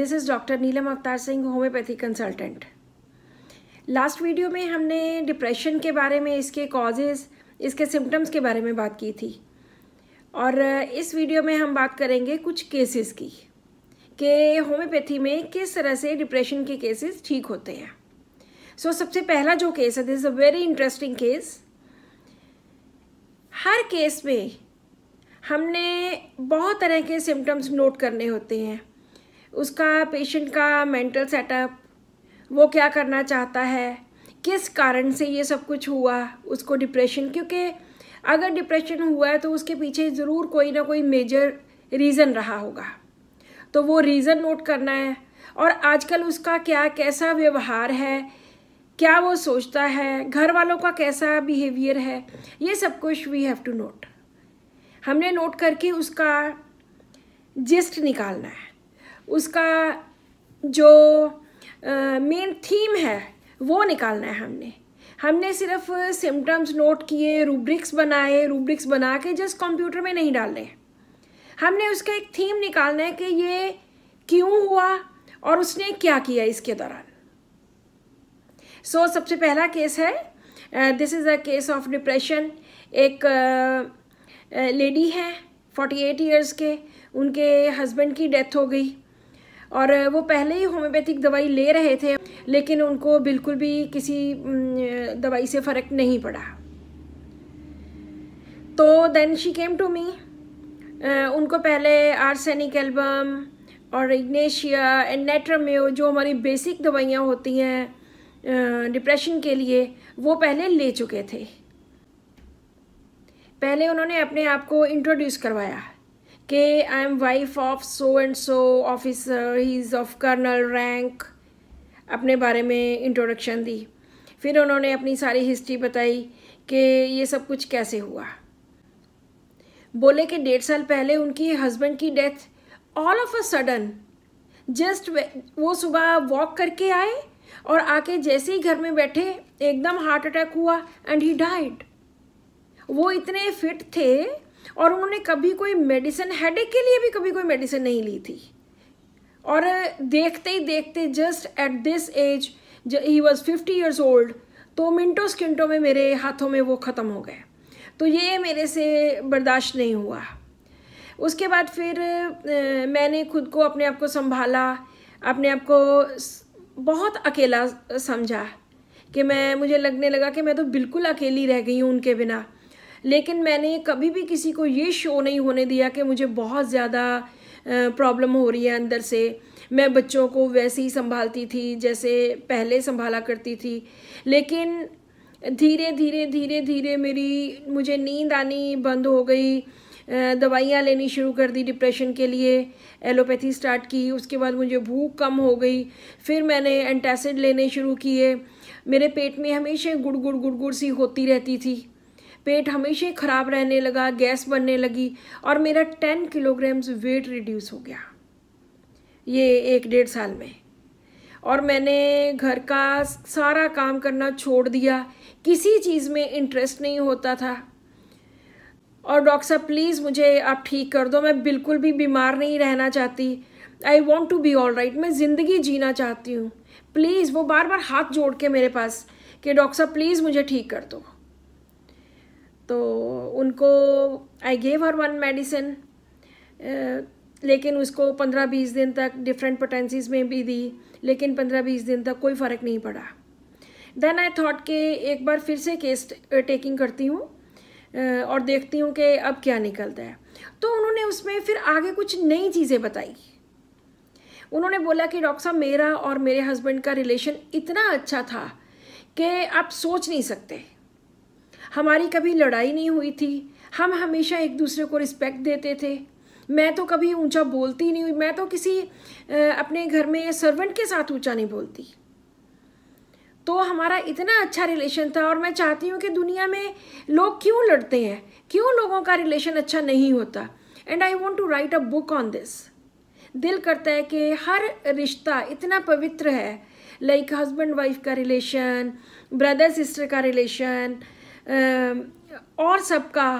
This is doctor Neelam Avtar Singh homoeopathy consultant last video में हमने depression के बारे में इसके कॉजेज़ इसके सिम्टम्स के बारे में बात की थी और इस वीडियो में हम बात करेंगे कुछ केसेस की कि होम्योपैथी में किस तरह से डिप्रेशन के केसेस ठीक होते हैं सो so, सबसे पहला जो केस है this a very interesting case हर केस में हमने बहुत तरह के सिम्टम्स नोट करने होते हैं उसका पेशेंट का मेंटल सेटअप वो क्या करना चाहता है किस कारण से ये सब कुछ हुआ उसको डिप्रेशन क्योंकि अगर डिप्रेशन हुआ है तो उसके पीछे ज़रूर कोई ना कोई मेजर रीज़न रहा होगा तो वो रीज़न नोट करना है और आजकल उसका क्या कैसा व्यवहार है क्या वो सोचता है घर वालों का कैसा बिहेवियर है ये सब कुछ वी हैव टू नोट हमने नोट करके उसका जिस्ट निकालना है उसका जो मेन थीम है वो निकालना है हमने हमने सिर्फ सिम्टम्स नोट किए रूब्रिक्स बनाए रूब्रिक्स बना के जस्ट कंप्यूटर में नहीं डालने हमने उसका एक थीम निकालना है कि ये क्यों हुआ और उसने क्या किया इसके दौरान सो so, सबसे पहला केस है this is a case of depression एक लेडी uh, है 48 एट ईयर्स के उनके हस्बैंड की डेथ हो गई और वो पहले ही होम्योपैथिक दवाई ले रहे थे लेकिन उनको बिल्कुल भी किसी दवाई से फ़र्क नहीं पड़ा तो then she came to me उनको पहले आर्सेनिक एल्बम और इग्नेशिया एंड नेट्रम्यो जो हमारी बेसिक दवाइयाँ होती हैं डिप्रेशन के लिए वो पहले ले चुके थे पहले उन्होंने अपने आप को इंट्रोड्यूस करवाया के I am wife of so and so officer he is of colonel rank अपने बारे में इंट्रोडक्शन दी फिर उन्होंने अपनी सारी हिस्ट्री बताई कि ये सब कुछ कैसे हुआ बोले कि डेढ़ साल पहले उनकी हस्बैंड की death all of a sudden just वो सुबह वॉक करके आए और आके जैसे ही घर में बैठे एकदम हार्ट अटैक हुआ एंड ही डाइड वो इतने फिट थे और उन्होंने कभी कोई मेडिसिन हेडेक के लिए भी कभी कोई मेडिसिन नहीं ली थी और देखते ही देखते just at this age he was fifty years old तो मिनटों स्किंटों में मेरे हाथों में वो ख़त्म हो गए तो ये मेरे से बर्दाश्त नहीं हुआ उसके बाद फिर मैंने खुद को अपने आप को संभाला अपने आप को बहुत अकेला समझा कि मैं मुझे लगने लगा कि मैं तो बिल्कुल अकेली रह गई हूँ उनके बिना लेकिन मैंने कभी भी किसी को ये शो नहीं होने दिया कि मुझे बहुत ज़्यादा प्रॉब्लम हो रही है अंदर से मैं बच्चों को वैसे ही संभालती थी जैसे पहले संभाला करती थी लेकिन धीरे धीरे धीरे धीरे मेरी मुझे नींद आनी बंद हो गई दवाइयाँ लेनी शुरू कर दी डिप्रेशन के लिए एलोपैथी स्टार्ट की उसके बाद मुझे भूख कम हो गई फिर मैंने एंटासिड लेने शुरू किए मेरे पेट में हमेशा गुड़ गुड़ गुड़ गुड़ सी होती रहती थी पेट हमेशा ही ख़राब रहने लगा गैस बनने लगी और मेरा टेन किलोग्राम्स वेट रिड्यूस हो गया ये एक डेढ़ साल में और मैंने घर का सारा काम करना छोड़ दिया किसी चीज़ में इंटरेस्ट नहीं होता था और डॉक्टर साहब प्लीज़ मुझे आप ठीक कर दो मैं बिल्कुल भी बीमार नहीं रहना चाहती I want to be all right मैं ज़िंदगी जीना चाहती हूँ प्लीज़ वो बार बार हाथ जोड़ के मेरे पास कि डॉक्टर साहब प्लीज़ मुझे ठीक कर दो तो उनको I gave her one medicine लेकिन उसको पंद्रह बीस दिन तक डिफरेंट पोटेंसीज में भी दी लेकिन पंद्रह बीस दिन तक कोई फ़र्क नहीं पड़ा देन आई थॉट के एक बार फिर से केस टेकिंग करती हूँ और देखती हूँ कि अब क्या निकलता है तो उन्होंने उसमें फिर आगे कुछ नई चीज़ें बताई उन्होंने बोला कि डॉक्टर साहब मेरा और मेरे हस्बैंड का रिलेशन इतना अच्छा था कि आप सोच नहीं सकते हमारी कभी लड़ाई नहीं हुई थी हम हमेशा एक दूसरे को रिस्पेक्ट देते थे मैं तो कभी ऊंचा बोलती नहीं हुई मैं तो किसी अपने घर में सर्वेंट के साथ ऊंचा नहीं बोलती तो हमारा इतना अच्छा रिलेशन था और मैं चाहती हूँ कि दुनिया में लोग क्यों लड़ते हैं क्यों लोगों का रिलेशन अच्छा नहीं होता and I want to write a book on this दिल करता है कि हर रिश्ता इतना पवित्र है लाइक हस्बैंड वाइफ का रिलेशन ब्रदर सिस्टर का रिलेशन और सबका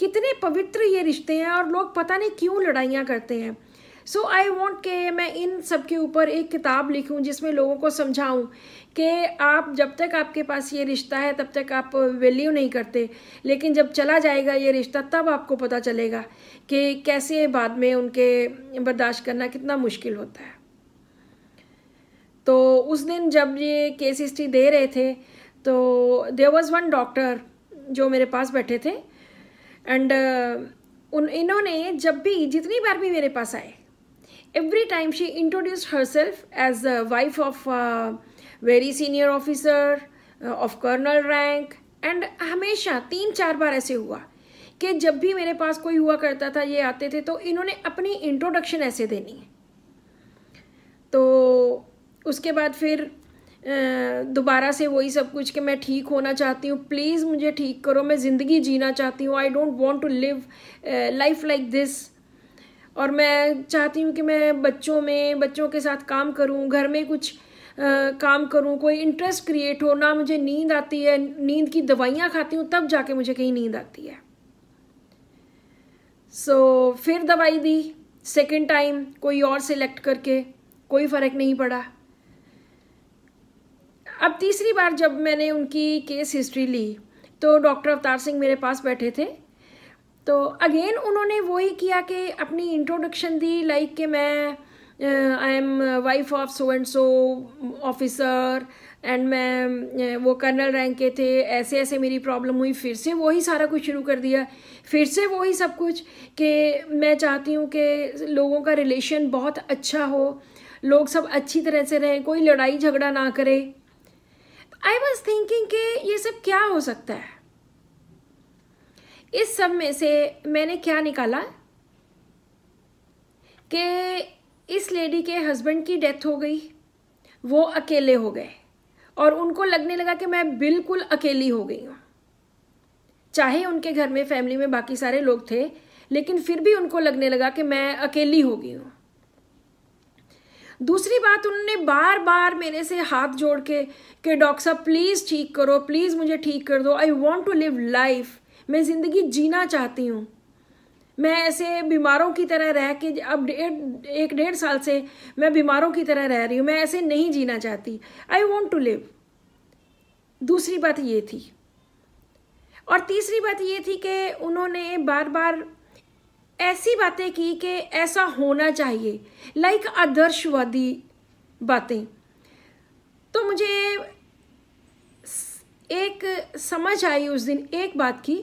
कितने पवित्र ये रिश्ते हैं और लोग पता नहीं क्यों लड़ाइयाँ करते हैं सो आई वॉन्ट के मैं इन सब के ऊपर एक किताब लिखूं जिसमें लोगों को समझाऊं कि आप जब तक आपके पास ये रिश्ता है तब तक आप वैल्यू नहीं करते लेकिन जब चला जाएगा ये रिश्ता तब आपको पता चलेगा कि कैसे बाद में उनके बर्दाश्त करना कितना मुश्किल होता है तो उस दिन जब ये केस हिस्ट्री दे रहे थे तो देर वॉज़ वन डॉक्टर जो मेरे पास बैठे थे एंड uh, उन इन्होंने जब भी जितनी बार भी मेरे पास आए every time she introduce herself as a wife of very senior officer of colonel rank and हमेशा तीन चार बार ऐसे हुआ कि जब भी मेरे पास कोई हुआ करता था ये आते थे तो इन्होंने अपनी इंट्रोडक्शन ऐसे देनी है तो उसके बाद फिर दोबारा से वही सब कुछ कि मैं ठीक होना चाहती हूँ प्लीज़ मुझे ठीक करो मैं ज़िंदगी जीना चाहती हूँ I don't want to live life like this और मैं चाहती हूँ कि मैं बच्चों में बच्चों के साथ काम करूँ घर में कुछ आ, काम करूँ कोई इंटरेस्ट क्रिएट हो ना मुझे नींद आती है नींद की दवाइयाँ खाती हूँ तब जाके मुझे कहीं नींद आती है सो so, फिर दवाई दी सेकेंड टाइम कोई और सेलेक्ट करके कोई फ़र्क नहीं पड़ा अब तीसरी बार जब मैंने उनकी केस हिस्ट्री ली तो डॉक्टर अवतार सिंह मेरे पास बैठे थे तो अगेन उन्होंने वही किया कि अपनी इंट्रोडक्शन दी लाइक कि मैं I am wife of so and so officer and मैं वो कर्नल रैंक के थे ऐसे ऐसे मेरी प्रॉब्लम हुई फिर से वही सारा कुछ शुरू कर दिया फिर से वही सब कुछ कि मैं चाहती हूँ कि लोगों का रिलेशन बहुत अच्छा हो लोग सब अच्छी तरह से रहें कोई लड़ाई झगड़ा ना करे आई वॉज थिंकिंग कि ये सब क्या हो सकता है इस सब में से मैंने क्या निकाला कि इस लेडी के हस्बैंड की डेथ हो गई वो अकेले हो गए और उनको लगने लगा कि मैं बिल्कुल अकेली हो गई हूँ चाहे उनके घर में फैमिली में बाकी सारे लोग थे लेकिन फिर भी उनको लगने लगा कि मैं अकेली हो गई हूँ दूसरी बात उन्होंने बार बार मेरे से हाथ जोड़ के कि डॉक्टर साहब प्लीज़ ठीक करो प्लीज़ मुझे ठीक कर दो I want to live life मैं ज़िंदगी जीना चाहती हूँ मैं ऐसे बीमारों की तरह रह के अब डेढ़ एक डेढ़ साल से मैं बीमारों की तरह रह रही हूँ मैं ऐसे नहीं जीना चाहती आई वॉन्ट टू लिव दूसरी बात ये थी और तीसरी बात ये थी कि उन्होंने बार बार ऐसी बातें की कि ऐसा होना चाहिए लाइक आदर्शवादी बातें तो मुझे एक समझ आई उस दिन एक बात की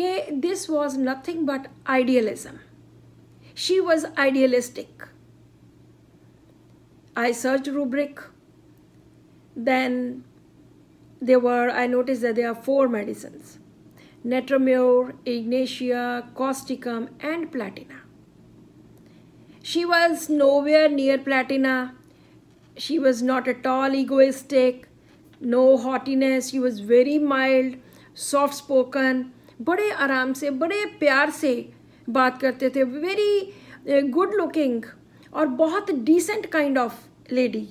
कि this was nothing but idealism she was idealistic I search rubric then there I notice noticed that there Netramure, Ignatia, Causticum, and Platina. She was nowhere near Platina. She was not at all egoistic, no haughtiness. She was very mild, soft spoken, बड़े आराम से बड़े प्यार से बात करते थे very good looking और बहुत डिसेंट काइंड ऑफ लेडी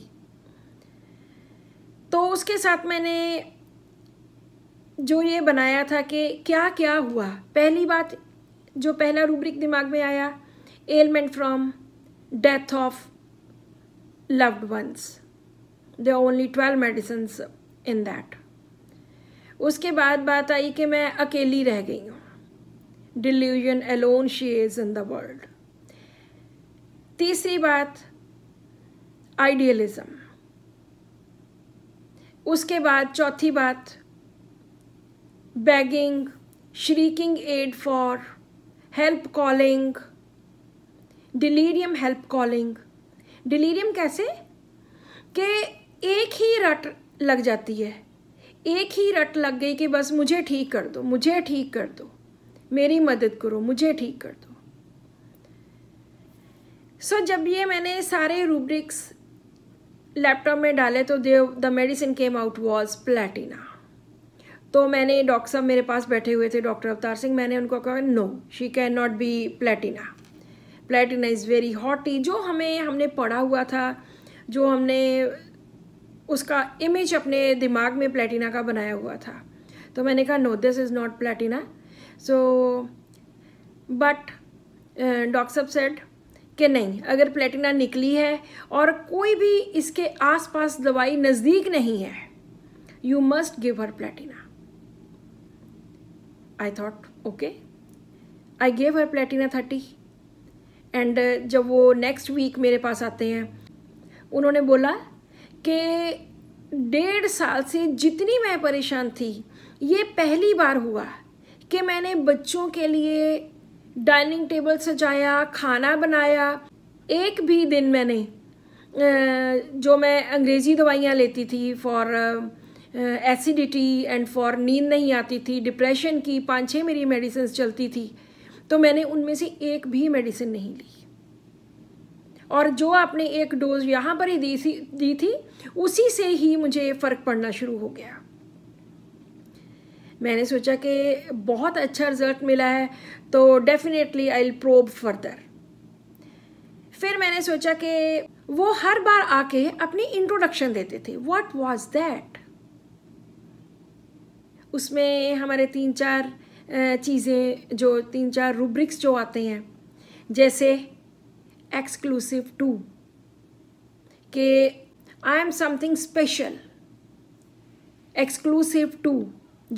तो उसके साथ मैंने जो ये बनाया था कि क्या क्या हुआ पहली बात जो पहला रूब्रिक दिमाग में आया ailment from death of loved ones they only twelve medicine in that उसके बाद बात आई कि मैं अकेली रह गई हूँ delusion alone she is in the world तीसरी बात आइडियलिज्म उसके बाद चौथी बात begging, shrieking aid for, help calling, delirium help calling. Delirium कैसे कि एक ही रट लग जाती है एक ही रट लग गई कि बस मुझे ठीक कर दो मुझे ठीक कर दो मेरी मदद करो मुझे ठीक कर दो सो so, जब ये मैंने सारे रूब्रिक्स लैपटॉप में डाले तो then the medicine came out was platina तो मैंने डॉक्टर साहब मेरे पास बैठे हुए थे डॉक्टर अवतार सिंह मैंने उनको कहा no she can not be platina platina is very haughty जो हमें हमने पढ़ा हुआ था जो हमने उसका इमेज अपने दिमाग में प्लेटिना का बनाया हुआ था तो मैंने कहा no this is not platina so but doctor साहब सेड कि नहीं अगर प्लेटिना निकली है और कोई भी इसके आसपास दवाई नज़दीक नहीं है you must give her platina I thought okay I gave her platina thirty and जब वो नेक्स्ट वीक मेरे पास आते हैं उन्होंने बोला कि डेढ़ साल से जितनी मैं परेशान थी ये पहली बार हुआ कि मैंने बच्चों के लिए डाइनिंग टेबल सजाया खाना बनाया एक भी दिन मैंने जो मैं अंग्रेज़ी दवाइयाँ लेती थी फॉर एसिडिटी एंड फॉर नींद नहीं आती थी डिप्रेशन की पाँच छः मेरी मेडिसिन चलती थी तो मैंने उनमें से एक भी मेडिसिन नहीं ली और जो आपने एक डोज यहाँ पर ही दी थी दी थी उसी से ही मुझे फ़र्क पड़ना शुरू हो गया मैंने सोचा कि बहुत अच्छा रिजल्ट मिला है तो definitely I will probe further फिर मैंने सोचा कि वो हर बार आके अपनी इंट्रोडक्शन देते थे व्हाट वाज दैट उसमें हमारे तीन चार चीज़ें जो तीन चार रूब्रिक्स जो आते हैं जैसे एक्सक्लूसिव टू के I am something special exclusive to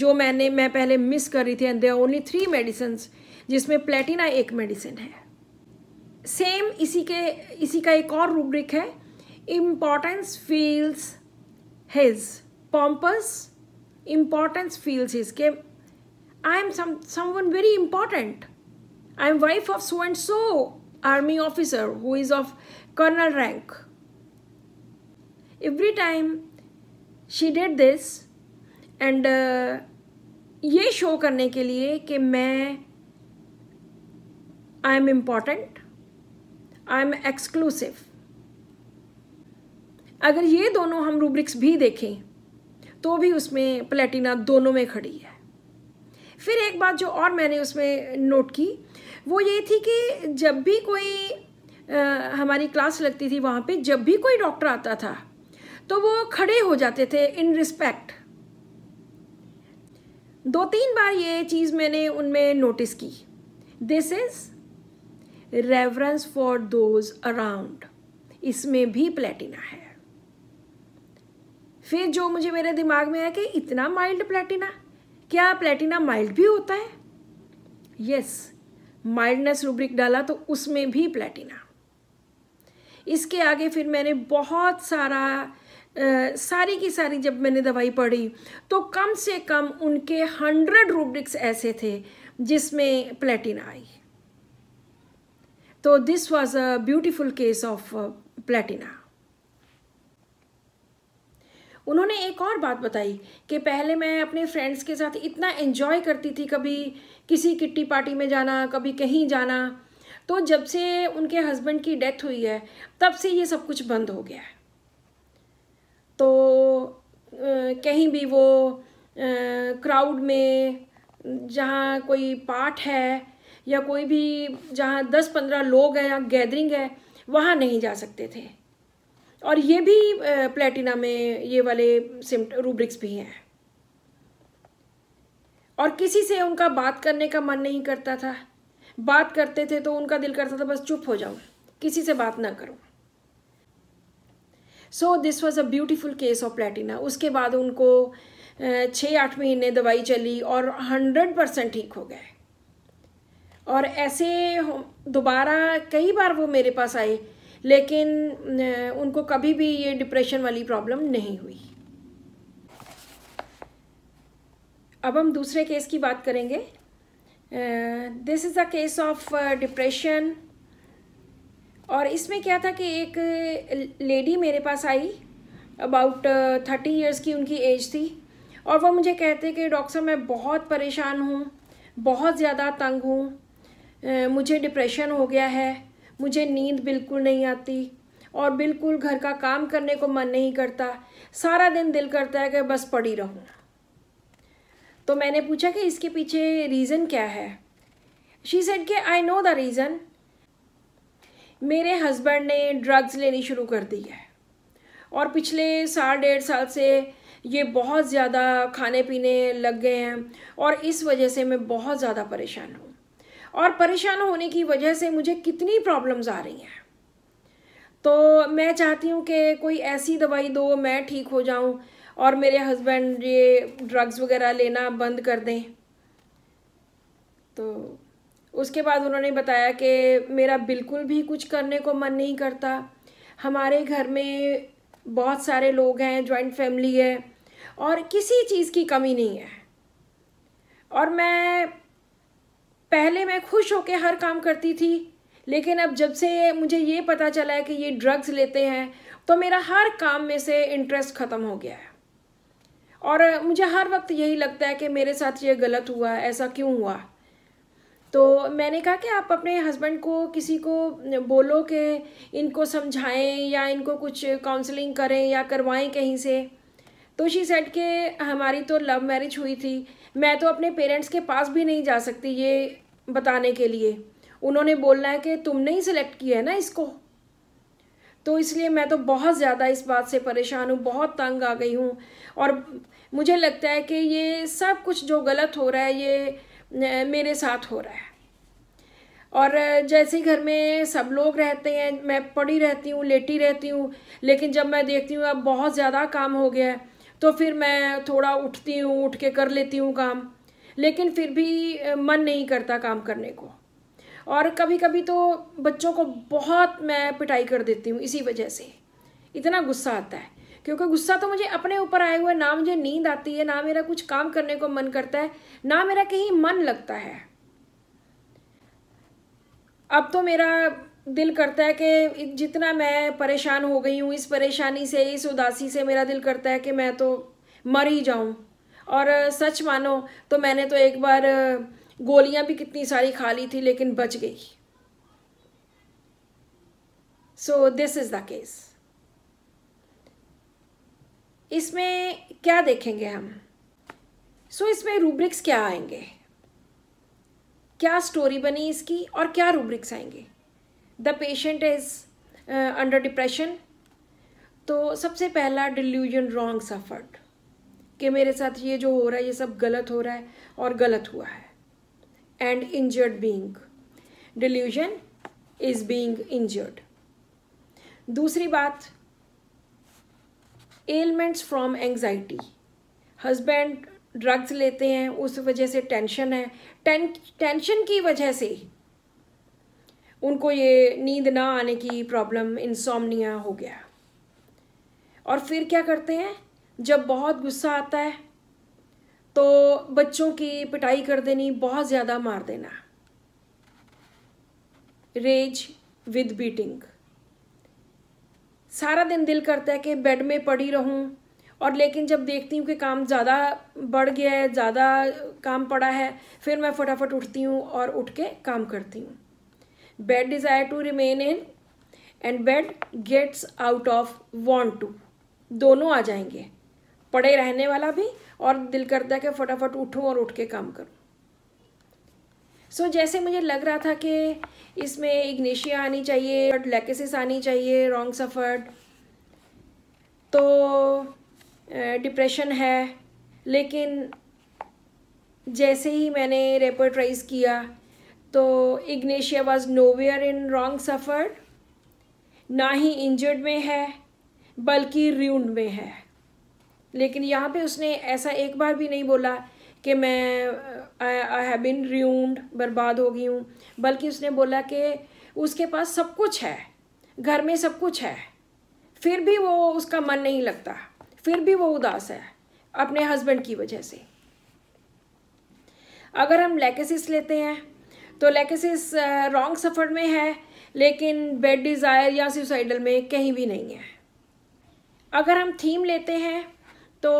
जो मैंने मैं पहले मिस कर रही थी and there only three medicine जिसमें प्लेटिना एक मेडिसिन है सेम इसी के इसी का एक और रूब्रिक है importance feels his pompous importance feels is के I am someone very important I am wife of so and so army officer who is of colonel rank every time she did this and ये show करने के लिए कि मैं I am important I am exclusive अगर ये दोनों हम रूब्रिक्स भी देखें तो भी उसमें प्लेटिना दोनों में खड़ी है फिर एक बात जो और मैंने उसमें नोट की वो ये थी कि जब भी कोई आ, हमारी क्लास लगती थी वहाँ पे जब भी कोई डॉक्टर आता था तो वो खड़े हो जाते थे इन रिस्पेक्ट दो तीन बार ये चीज़ मैंने उनमें नोटिस की this is reverence for those around इसमें भी प्लेटिना है फिर जो मुझे मेरे दिमाग में आया कि इतना माइल्ड प्लेटिना क्या प्लेटिना माइल्ड भी होता है यस माइल्डनेस रूब्रिक डाला तो उसमें भी प्लेटिना इसके आगे फिर मैंने बहुत सारा आ, सारी की सारी जब मैंने दवाई पढ़ी तो कम से कम उनके हंड्रेड रूब्रिक्स ऐसे थे जिसमें प्लेटिना आई तो this was a beautiful case of platina उन्होंने एक और बात बताई कि पहले मैं अपने फ्रेंड्स के साथ इतना एन्जॉय करती थी कभी किसी किट्टी पार्टी में जाना कभी कहीं जाना तो जब से उनके हस्बैंड की डेथ हुई है तब से ये सब कुछ बंद हो गया है तो कहीं भी वो क्राउड में जहाँ कोई पाठ है या कोई भी जहाँ दस पंद्रह लोग हैं या गैदरिंग है वहाँ नहीं जा सकते थे और ये भी प्लेटिना में ये वाले सिम्ट रूब्रिक्स भी हैं और किसी से उनका बात करने का मन नहीं करता था बात करते थे तो उनका दिल करता था बस चुप हो जाऊँ किसी से बात ना करूँ so this was a beautiful case of platina उसके बाद उनको छः आठ महीने दवाई चली और हंड्रेड परसेंट ठीक हो गए और ऐसे दोबारा कई बार वो मेरे पास आए लेकिन उनको कभी भी ये डिप्रेशन वाली प्रॉब्लम नहीं हुई अब हम दूसरे केस की बात करेंगे this is a case of depression और इसमें क्या था कि एक लेडी मेरे पास आई अबाउट थर्टी ईयर्स की उनकी एज थी और वो मुझे कहते कि डॉक्टर साहब मैं बहुत परेशान हूँ बहुत ज़्यादा तंग हूँ मुझे डिप्रेशन हो गया है मुझे नींद बिल्कुल नहीं आती और बिल्कुल घर का काम करने को मन नहीं करता सारा दिन दिल करता है कि बस पड़ी रहूँ तो मैंने पूछा कि इसके पीछे रीज़न क्या है शी सेड के आई नो द रीज़न मेरे हस्बैंड ने ड्रग्स लेनी शुरू कर दी है और पिछले साल डेढ़ साल से ये बहुत ज़्यादा खाने पीने लग गए हैं और इस वजह से मैं बहुत ज़्यादा परेशान हूँ और परेशान होने की वजह से मुझे कितनी प्रॉब्लम्स आ रही हैं तो मैं चाहती हूँ कि कोई ऐसी दवाई दो मैं ठीक हो जाऊँ और मेरे हस्बैंड ये ड्रग्स वगैरह लेना बंद कर दें तो उसके बाद उन्होंने बताया कि मेरा बिल्कुल भी कुछ करने को मन नहीं करता हमारे घर में बहुत सारे लोग हैं जॉइंट फैमिली है और किसी चीज़ की कमी नहीं है और मैं पहले मैं खुश होकर हर काम करती थी लेकिन अब जब से मुझे ये पता चला है कि ये ड्रग्स लेते हैं तो मेरा हर काम में से इंटरेस्ट ख़त्म हो गया है और मुझे हर वक्त यही लगता है कि मेरे साथ ये गलत हुआ ऐसा क्यों हुआ तो मैंने कहा कि आप अपने हस्बैंड को किसी को बोलो कि इनको समझाएं या इनको कुछ काउंसलिंग करें या करवाएं कहीं से तो शी सेट के हमारी तो लव मैरिज हुई थी मैं तो अपने पेरेंट्स के पास भी नहीं जा सकती ये बताने के लिए उन्होंने बोलना है कि तुमने ही सिलेक्ट किया है ना इसको तो इसलिए मैं तो बहुत ज़्यादा इस बात से परेशान हूँ बहुत तंग आ गई हूँ और मुझे लगता है कि ये सब कुछ जो गलत हो रहा है ये मेरे साथ हो रहा है और जैसे घर में सब लोग रहते हैं मैं पड़ी रहती हूँ लेटी रहती हूँ लेकिन जब मैं देखती हूँ अब बहुत ज़्यादा काम हो गया है तो फिर मैं थोड़ा उठती हूँ उठ के कर लेती हूँ काम लेकिन फिर भी मन नहीं करता काम करने को और कभी कभी तो बच्चों को बहुत मैं पिटाई कर देती हूँ इसी वजह से इतना गुस्सा आता है क्योंकि गुस्सा तो मुझे अपने ऊपर आया हुआ है ना मुझे नींद आती है ना मेरा कुछ काम करने को मन करता है ना मेरा कहीं मन लगता है अब तो मेरा दिल करता है कि जितना मैं परेशान हो गई हूँ इस परेशानी से इस उदासी से मेरा दिल करता है कि मैं तो मर ही जाऊँ और सच मानो तो मैंने तो एक बार गोलियां भी कितनी सारी खा ली थी लेकिन बच गई so this is the case इसमें क्या देखेंगे हम सो so, इसमें रूब्रिक्स क्या आएंगे क्या स्टोरी बनी इसकी और क्या रूब्रिक्स आएंगे the patient is under depression तो सबसे पहला डिल्यूजन रॉन्ग सफर्ड कि मेरे साथ ये जो हो रहा है ये सब गलत हो रहा है और गलत हुआ है and injured being delusion is being injured दूसरी बात ailments from anxiety husband drugs लेते हैं उस वजह से टेंशन है टेंशन की वजह से उनको ये नींद ना आने की प्रॉब्लम इंसोमनिया हो गया और फिर क्या करते हैं जब बहुत गुस्सा आता है तो बच्चों की पिटाई कर देनी बहुत ज़्यादा मार देना रेज विद बीटिंग सारा दिन दिल करता है कि बेड में पड़ी रहूं और लेकिन जब देखती हूँ कि काम ज़्यादा बढ़ गया है ज़्यादा काम पड़ा है फिर मैं फटाफट उठती हूँ और उठ के काम करती हूँ bad desire to remain in and bad gets out of want to दोनों आ जाएंगे पड़े रहने वाला भी और दिल करता है कि फटाफट उठूँ और उठ के काम करूँ सो so, जैसे मुझे लग रहा था कि इसमें इग्निशिया आनी चाहिए बट लैकेसिस आनी चाहिए रॉन्ग सफ़र्ड तो डिप्रेशन है लेकिन जैसे ही मैंने रेपोट्राइज किया तो ignatia was nowhere in wrong suffered ना ही इंजर्ड में है बल्कि र्यून में है लेकिन यहाँ पे उसने ऐसा एक बार भी नहीं बोला कि मैं आई हैव बिन र्यून्ड बर्बाद हो गई हूँ बल्कि उसने बोला कि उसके पास सब कुछ है घर में सब कुछ है फिर भी वो उसका मन नहीं लगता फिर भी वो उदास है अपने हस्बैंड की वजह से अगर हम लेकेसिस लेते हैं तो लेकेसिस रॉन्ग सफ़र में है लेकिन बेड डिज़ायर या सुसाइडल में कहीं भी नहीं है अगर हम थीम लेते हैं तो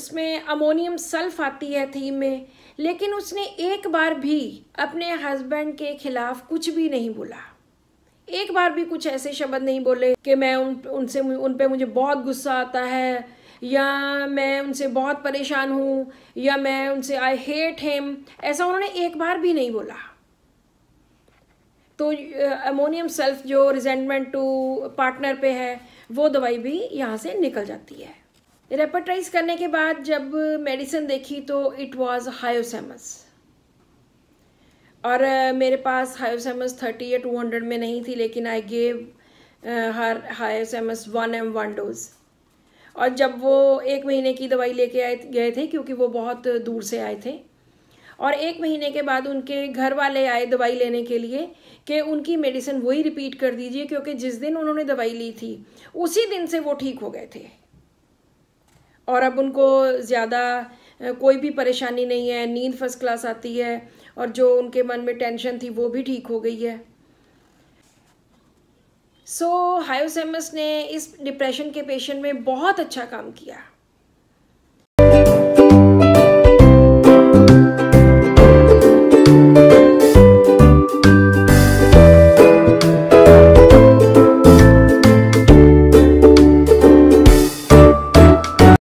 उसमें अमोनियम सल्फ आती है थीम में लेकिन उसने एक बार भी अपने हस्बैंड के ख़िलाफ़ कुछ भी नहीं बोला एक बार भी कुछ ऐसे शब्द नहीं बोले कि मैं उन उनसे उन पर मुझे बहुत गुस्सा आता है या मैं उनसे बहुत परेशान हूँ या मैं उनसे आई हेट हेम ऐसा उन्होंने एक बार भी नहीं बोला तो अमोनियम सेल्फ जो रिजेंटमेंट टू पार्टनर पे है वो दवाई भी यहाँ से निकल जाती है रेपटाइज करने के बाद जब मेडिसिन देखी तो इट वाज हायोसेमस और मेरे पास हायोसेमस थर्टी या टू हंड्रेड में नहीं थी लेकिन I gave her hyoscyamus one M one dose और जब वो एक महीने की दवाई लेके आए गए थे क्योंकि वो बहुत दूर से आए थे और एक महीने के बाद उनके घर वाले आए दवाई लेने के लिए कि उनकी मेडिसिन वही रिपीट कर दीजिए क्योंकि जिस दिन उन्होंने दवाई ली थी उसी दिन से वो ठीक हो गए थे और अब उनको ज़्यादा कोई भी परेशानी नहीं है नींद फर्स्ट क्लास आती है और जो उनके मन में टेंशन थी वो भी ठीक हो गई है सो so, हायोसेमस ने इस डिप्रेशन के पेशेंट में बहुत अच्छा काम किया